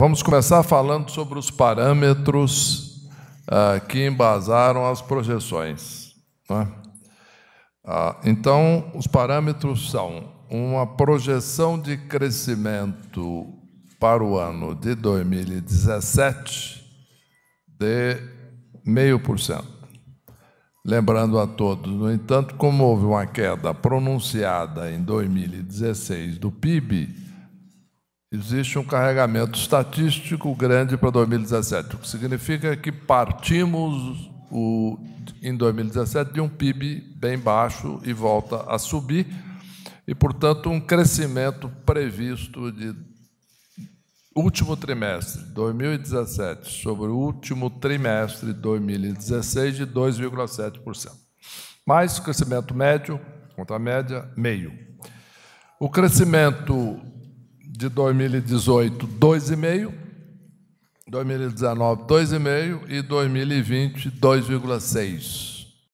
Vamos começar falando sobre os parâmetros ah, que embasaram as projeções. Né? então, os parâmetros são uma projeção de crescimento para o ano de 2017 de 0,5%. Lembrando a todos, no entanto, como houve uma queda pronunciada em 2016 do PIB, existe um carregamento estatístico grande para 2017, o que significa que partimos o, em 2017 de um PIB bem baixo e volta a subir, e, portanto, um crescimento previsto de último trimestre de 2017 sobre o último trimestre de 2016 de 2,7%. Mais crescimento médio, conta média, meio. O crescimento de 2018, 2,5%, 2019, 2,5% e 2020, 2,6%.